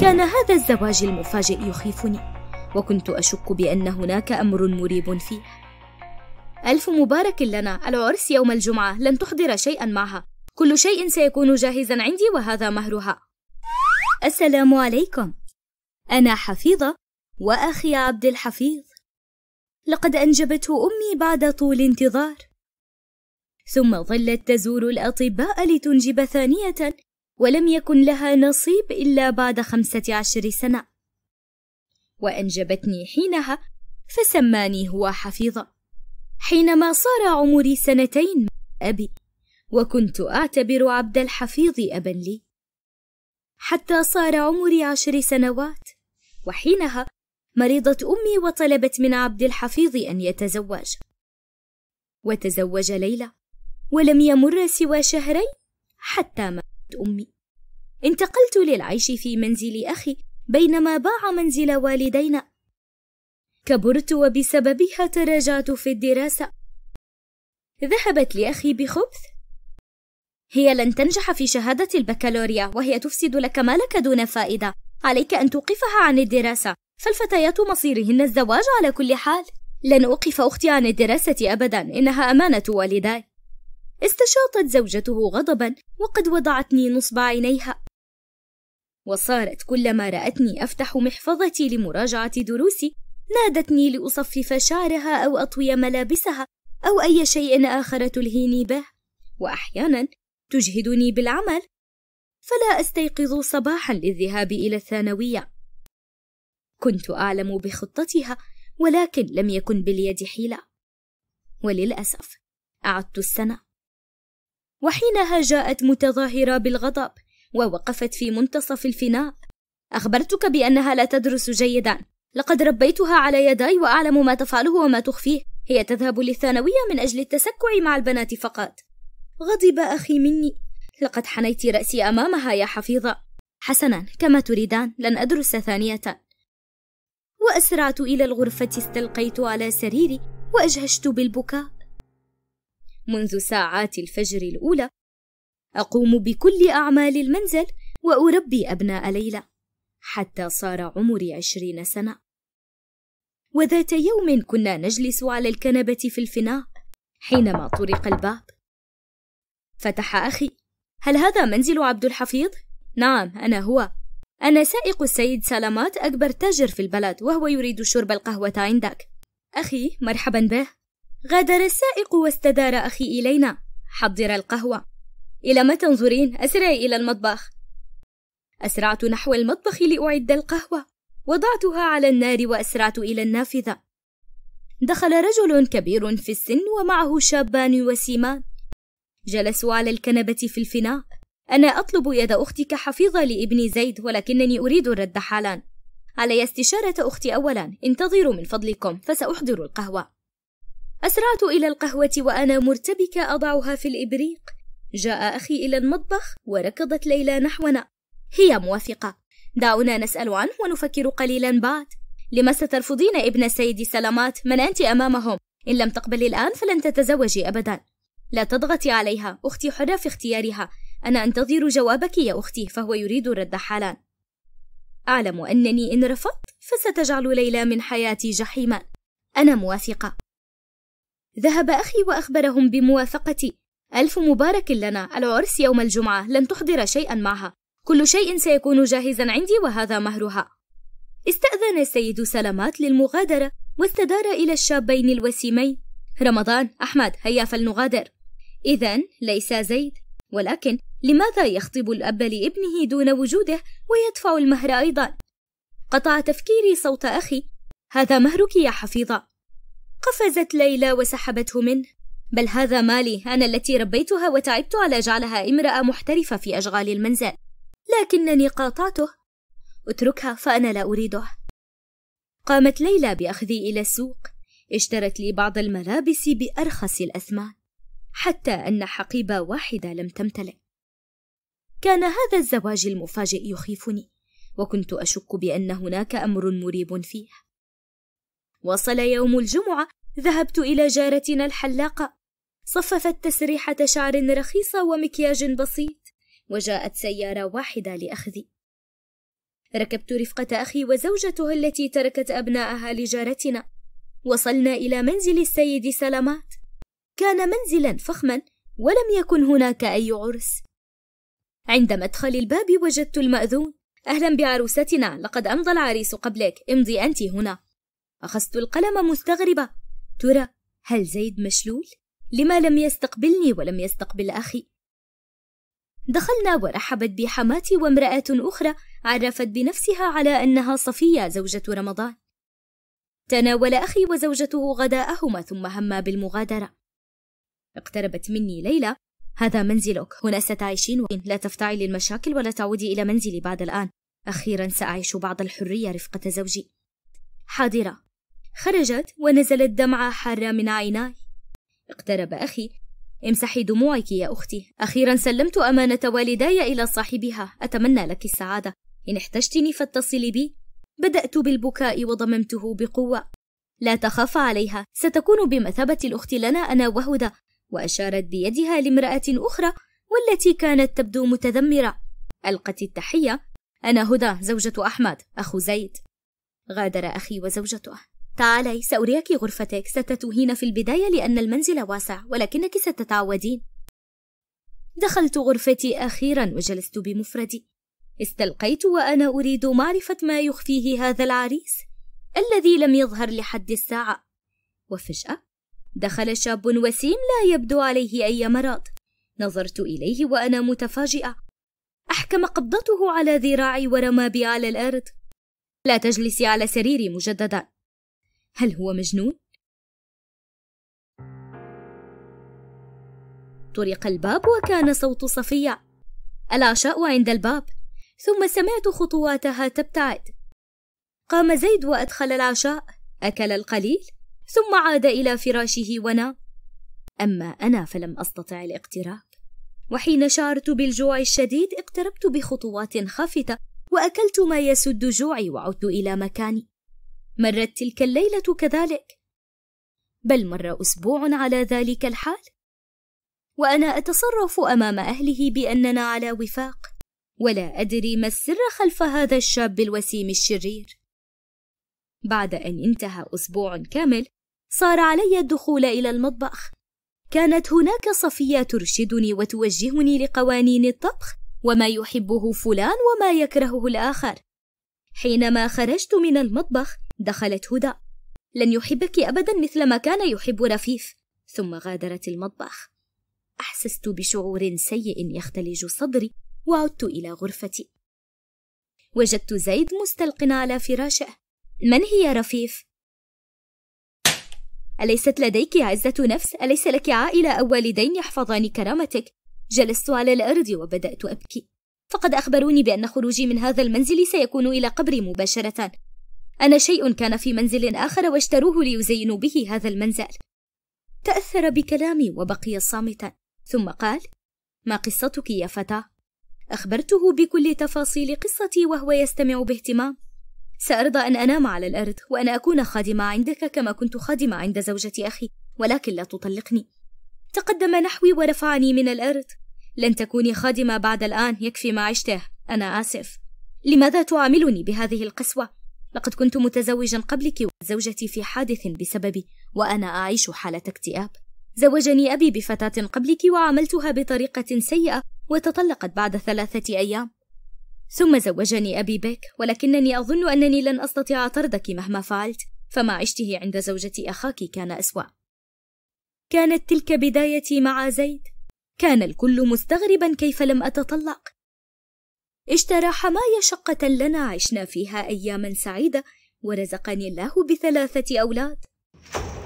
كان هذا الزواج المفاجئ يخيفني وكنت أشك بأن هناك أمر مريب فيه ألف مبارك لنا العرس يوم الجمعة لن تحضر شيئا معها كل شيء سيكون جاهزا عندي وهذا مهرها السلام عليكم أنا حفيظة وأخي عبد الحفيظ لقد أنجبته أمي بعد طول انتظار ثم ظلت تزور الأطباء لتنجب ثانية ولم يكن لها نصيب إلا بعد خمسة عشر سنة وأنجبتني حينها فسماني هو حفيظة حينما صار عمري سنتين مع أبي وكنت أعتبر عبد الحفيظ أبا لي حتى صار عمري عشر سنوات وحينها مرضت أمي وطلبت من عبد الحفيظ أن يتزوج وتزوج ليلى ولم يمر سوى شهرين حتى مات أمي انتقلت للعيش في منزل أخي بينما باع منزل والدينا كبرت وبسببها تراجعت في الدراسة ذهبت لأخي بخبث هي لن تنجح في شهادة البكالوريا وهي تفسد لك مالك دون فائدة عليك أن توقفها عن الدراسة فالفتيات مصيرهن الزواج على كل حال لن أوقف أختي عن الدراسة أبدا إنها أمانة والداي استشاطت زوجته غضبا وقد وضعتني نصب عينيها وصارت كلما رأتني أفتح محفظتي لمراجعة دروسي نادتني لأصفف شعرها أو أطوي ملابسها أو أي شيء آخر تلهيني به وأحيانا تجهدني بالعمل فلا أستيقظ صباحا للذهاب إلى الثانوية كنت أعلم بخطتها ولكن لم يكن باليد حيلة وللأسف أعدت السنة وحينها جاءت متظاهرة بالغضب ووقفت في منتصف الفناء أخبرتك بأنها لا تدرس جيدا لقد ربيتها على يداي وأعلم ما تفعله وما تخفيه هي تذهب للثانوية من أجل التسكع مع البنات فقط غضب أخي مني لقد حنيت رأسي أمامها يا حفيظة حسنا كما تريدان لن أدرس ثانية وأسرعت إلى الغرفة استلقيت على سريري وأجهشت بالبكاء منذ ساعات الفجر الأولى أقوم بكل أعمال المنزل وأربي أبناء ليلى حتى صار عمري عشرين سنة وذات يوم كنا نجلس على الكنبة في الفناء حينما طرق الباب فتح أخي هل هذا منزل عبد الحفيظ؟ نعم أنا هو أنا سائق السيد سلامات أكبر تاجر في البلد وهو يريد شرب القهوة عندك أخي مرحبا به غادر السائق واستدار أخي إلينا حضر القهوة إلى ما تنظرين أسرعي إلى المطبخ أسرعت نحو المطبخ لأعد القهوة وضعتها على النار وأسرعت إلى النافذة دخل رجل كبير في السن ومعه شابان وسيمان جلسوا على الكنبة في الفناء أنا أطلب يد أختك حفيظة لابن زيد ولكنني أريد الرد حالا علي استشارة أختي أولا انتظروا من فضلكم فسأحضر القهوة أسرعت إلى القهوة وأنا مرتبكة أضعها في الإبريق جاء أخي إلى المطبخ وركضت ليلى نحونا هي موافقة دعونا نسأل عنه ونفكر قليلا بعد لما سترفضين ابن سيدي سلامات من أنت أمامهم إن لم تقبلي الآن فلن تتزوجي أبدا لا تضغطي عليها أختي حرة في اختيارها أنا أنتظر جوابك يا أختي فهو يريد الرد حالا أعلم أنني إن رفضت فستجعل ليلى من حياتي جحيما أنا موافقة ذهب أخي وأخبرهم بموافقتي ألف مبارك لنا العرس يوم الجمعة لن تحضر شيئا معها كل شيء سيكون جاهزا عندي وهذا مهرها استأذن السيد سلامات للمغادرة واستدار إلى الشابين الوسيمين رمضان أحمد هيا فلنغادر إذا ليس زيد ولكن لماذا يخطب الأب لابنه دون وجوده ويدفع المهر أيضا؟ قطع تفكيري صوت أخي هذا مهرك يا حفيظة قفزت ليلى وسحبته منه بل هذا مالي أنا التي ربيتها وتعبت على جعلها امرأة محترفة في أشغال المنزل لكنني قاطعته اتركها فأنا لا أريده قامت ليلى بأخذي إلى السوق اشترت لي بعض الملابس بأرخص الأثمان حتى أن حقيبة واحدة لم تمتلئ كان هذا الزواج المفاجئ يخيفني وكنت أشك بأن هناك أمر مريب فيه وصل يوم الجمعة ذهبت إلى جارتنا الحلاقة صففت تسريحة شعر رخيصة ومكياج بسيط وجاءت سيارة واحدة لأخذي ركبت رفقة أخي وزوجته التي تركت أبناءها لجارتنا وصلنا إلى منزل السيد سلامات كان منزلا فخما ولم يكن هناك أي عرس عند مدخل الباب وجدت المأذون أهلا بعروستنا لقد أمضى العريس قبلك امضي أنت هنا أخذت القلم مستغربة ترى هل زيد مشلول؟ لما لم يستقبلني ولم يستقبل أخي؟ دخلنا ورحبت بي حماتي وامرأة أخرى عرفت بنفسها على أنها صفية زوجة رمضان تناول أخي وزوجته غداءهما ثم هما بالمغادرة اقتربت مني ليلى هذا منزلك هنا ستعيشين لا تفتعلي المشاكل ولا تعودي إلى منزلي بعد الآن أخيرا سأعيش بعض الحرية رفقة زوجي حاضرة خرجت ونزلت دمعة حارة من عيناي اقترب أخي امسحي دموعك يا أختي أخيرا سلمت أمانة والداي إلى صاحبها أتمنى لك السعادة إن احتجتني فاتصلي بي بدأت بالبكاء وضممته بقوة لا تخاف عليها ستكون بمثابة الأخت لنا أنا وهدى وأشارت بيدها لامرأة أخرى والتي كانت تبدو متذمرة ألقت التحية أنا هدى زوجة أحمد أخو زيد غادر أخي وزوجته تعالي سأريك غرفتك ستتوهين في البداية لأن المنزل واسع ولكنك ستتعودين دخلت غرفتي أخيرا وجلست بمفردي استلقيت وأنا أريد معرفة ما يخفيه هذا العريس الذي لم يظهر لحد الساعة وفجأة دخل شاب وسيم لا يبدو عليه أي مرض نظرت إليه وأنا متفاجئة أحكم قبضته على ذراعي ورمى بي على الأرض لا تجلسي على سريري مجددا هل هو مجنون؟ طرق الباب وكان صوت صفية العشاء عند الباب ثم سمعت خطواتها تبتعد قام زيد وأدخل العشاء أكل القليل ثم عاد إلى فراشه ونام أما أنا فلم أستطع الاقتراب وحين شعرت بالجوع الشديد اقتربت بخطوات خافتة وأكلت ما يسد جوعي وعدت إلى مكاني مرت تلك الليلة كذلك بل مر أسبوع على ذلك الحال وأنا أتصرف أمام أهله بأننا على وفاق ولا أدري ما السر خلف هذا الشاب الوسيم الشرير بعد أن انتهى أسبوع كامل صار علي الدخول إلى المطبخ كانت هناك صفية ترشدني وتوجهني لقوانين الطبخ وما يحبه فلان وما يكرهه الآخر حينما خرجت من المطبخ دخلت هدى لن يحبك أبدا مثل ما كان يحب رفيف ثم غادرت المطبخ أحسست بشعور سيء يختلج صدري وعدت إلى غرفتي وجدت زيد مستلقنا على فراشه من هي رفيف؟ أليست لديك عزة نفس؟ أليس لك عائلة أو والدين يحفظان كرامتك؟ جلست على الأرض وبدأت أبكي فقد أخبروني بأن خروجي من هذا المنزل سيكون إلى قبري مباشرة أنا شيء كان في منزل آخر واشتروه ليزينوا به هذا المنزل تأثر بكلامي وبقي صامتا ثم قال ما قصتك يا فتاة؟ أخبرته بكل تفاصيل قصتي وهو يستمع باهتمام سأرضى أن أنام على الأرض وأن أكون خادمة عندك كما كنت خادمة عند زوجة أخي ولكن لا تطلقني تقدم نحوي ورفعني من الأرض لن تكوني خادمة بعد الآن يكفي ما عشته أنا آسف لماذا تعاملني بهذه القسوة؟ لقد كنت متزوجا قبلك وزوجتي في حادث بسببي وأنا أعيش حالة اكتئاب زوجني أبي بفتاة قبلك وعملتها بطريقة سيئة وتطلقت بعد ثلاثة أيام ثم زوجني أبي بك ولكنني أظن أنني لن أستطيع طردك مهما فعلت فما عشته عند زوجة أخاك كان أسوأ كانت تلك بدايتي مع زيد كان الكل مستغربا كيف لم أتطلق اشترى حماي شقة لنا عشنا فيها أياما سعيدة ورزقني الله بثلاثة أولاد